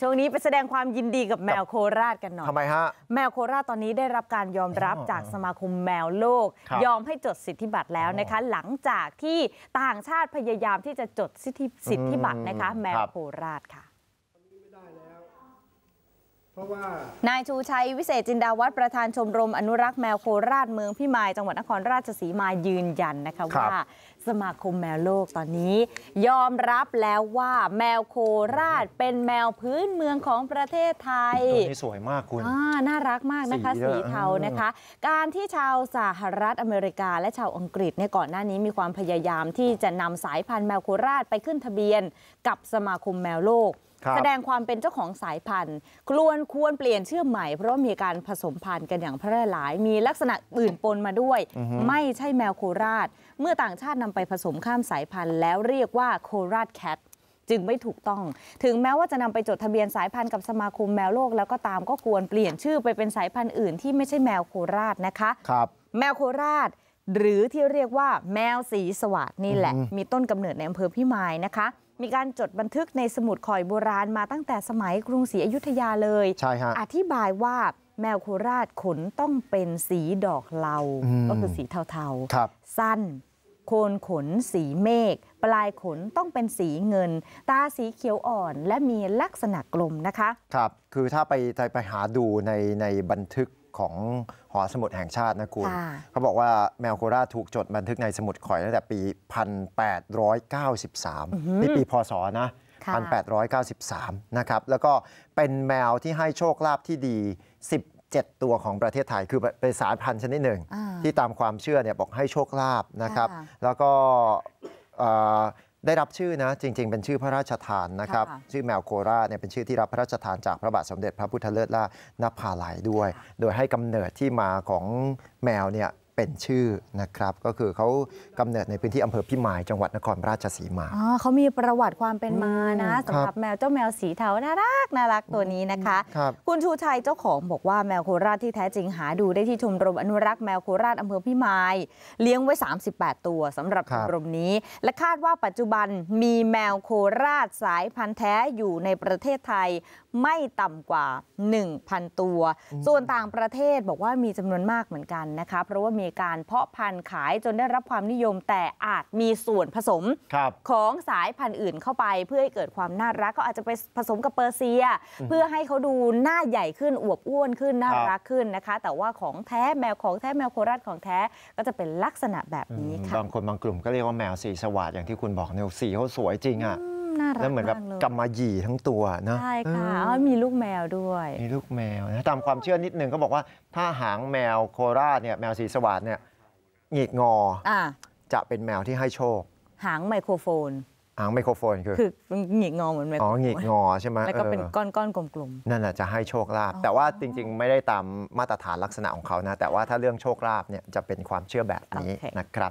ช่วงนี้ไปแสดงความยินดีกับแมวโคราชกันหน่อยทำไมฮะแมวโคราชตอนนี้ได้รับการยอมรับจากสมาคมแมวโลก ยอมให้จดสิทธิบัตรแล้วนะคะ หลังจากที่ต่างชาติพยายามที่จะจดสิทธิบัตรนะคะ แมวโคราชค่ะนายชูชัย วิเศษ จินดาวัฒน์ประธานชมรมอนุรักษ์แมวโคราชเมืองพิมายจังหวัดนครราชสีมายืนยันนะคะว่าสมาคมแมวโลกตอนนี้ ยอมรับแล้วว่าแมวโคราชเป็นแมวพื้นเมืองของประเทศไทยตัวนี้สวยมากคุณน่ารักมากนะคะ สีเทานะคะ การที่ชาวสหรัฐอเมริกาและชาวอังกฤษเนี่ยก่อนหน้านี้มีความพยายามที่จะนำสายพันธุ์แมวโคราชไปขึ้นทะเบียน กับสมาคมแมวโลกแสดงความเป็นเจ้าของสายพันธุ์ควรควรเปลี่ยนชื่อใหม่ เพราะมีการผสมพันธุ์กันอย่างแพร่หลาย มีลักษณะอื่นปนมาด้วย ไม่ใช่แมวโคราช เมื่อต่างชาตินำไปผสมข้ามสายพันธุ์ แล้วเรียกว่าโคราชแคทจึงไม่ถูกต้อง ถึงแม้ว่าจะนำไปจดทะเบียนสายพันธุ์กับสมาคมแมวโลกแล้วก็ตามก็ควรเปลี่ยนชื่อไปเป็นสายพันธุ์อื่นที่ไม่ใช่แมวโคราชนะคะครับแมวโคราชหรือที่เรียกว่าแมวสีสวาสนี่แหละมีต้นกำเนิดในอำเภอพิมายนะคะ มีการจดบันทึกในสมุดข่อยโบราณมาตั้งแต่สมัยกรุงศรีอยุธยาเลยใช่ฮะอธิบายว่าแมวโคราชขนต้องเป็นสีดอกเหลาก็คือสีเทาๆ สั้นโคนขนสีเมฆปลายขนต้องเป็นสีเงิน ตาสีเขียวอ่อน และมีลักษณะกลมนะคะครับคือถ้าไปไปหาดูในในบันทึกของหอสมุดแห่งชาตินะคุณ เขาบอกว่าแมวโคราชถูกจดบันทึกในสมุดข่อยตั้งแต่ปี 1893นี่ปีพศนะ 1893 นะครับ แล้วก็เป็นแมวที่ให้โชคลาภที่ดี 17 ตัวของประเทศไทย คือเป็นสายพันธุ์ชนิดหนึ่งที่ตามความเชื่อเนี่ยบอกให้โชคลาภนะครับ แล้วก็ได้รับชื่อนะจริง ๆเป็นชื่อพระราชทานนะครับ ชื่อแมวโคราเนี่ยเป็นชื่อที่รับพระราชทานจากพระบาทสมเด็จพระพุทธเลิศล่านภาลัยด้วย โดยให้กำเนิดที่มาของแมวเนี่ยเป็นชื่อนะครับ ก็คือเขากำเนิดในพื้นที่อำเภอพิมายจังหวัดนครราชสีมาเขามีประวัติความเป็นมานะสำหรับแมวเจ้าแมวสีเทาน่ารักน่ารักตัวนี้นะคะคคุณชูชัยเจ้าของบอกว่าแมวโคราชที่แท้จริงหา ดูได้ที่ชมรมอนุรักษ์แมวโคราชอำเภอพิมายเลี้ยงไว้ 38 ตัว สำหรับชมรมนี้ และคาดว่าปัจจุบันมีแมวโคราชสายพันธุ์แท้อยู่ในประเทศไทยไม่ต่ำกว่า 1,000 ตัว ส่วนต่างประเทศบอกว่ามีจำนวนมากเหมือนกันนะคะ เพราะว่ามีการเพาะพันธุ์ขายจนได้รับความนิยมแต่อาจมีส่วนผสม ของสายพันธุ์อื่นเข้าไป เพื่อให้เกิดความน่ารักก็อาจจะไปผสมกับเปอร์เซีย เพื่อให้เขาดูหน้าใหญ่ขึ้นอวบอ้วนขึ้นน่ารักขึ้นนะคะ แต่ว่าของแท้แมวของแท้แมวโคราชของแท้ก็จะเป็นลักษณะแบบนี้ค่ะบางคนบางกลุ่มก็เรียกว่าแมวสีสวัสดอย่างที่คุณบอกเนี่ยสีเขาสวยจริงอ่ะน่ารักแล้วเหมือนแบบกำมาหยี่ทั้งตัวนะใช่ค่ะมีลูกแมวด้วยมีลูกแมวนะตามความเชื่อนิดนึงเขาบอกว่า ถ้าหางแมวโคราชเนี่ยแมวสีสว่างเนี่ยหงิกงอจะเป็นแมวที่ให้โชค หางไมโครโฟน หางไมโครโฟนคือคือหงิกงอเหมือนไมโครอ๋อหงิกงอใช่ไหมแล้วก็เป็นก้อนก้อนกลมๆนั่นแหละจะให้โชคลาภแต่ว่าจริงๆ ไม่ได้ตามมาตรฐานลักษณะของเขานะแต่ว่าถ้าเรื่องโชคลาภเนี่ยจะเป็นความเชื่อแบบนี้นะครับ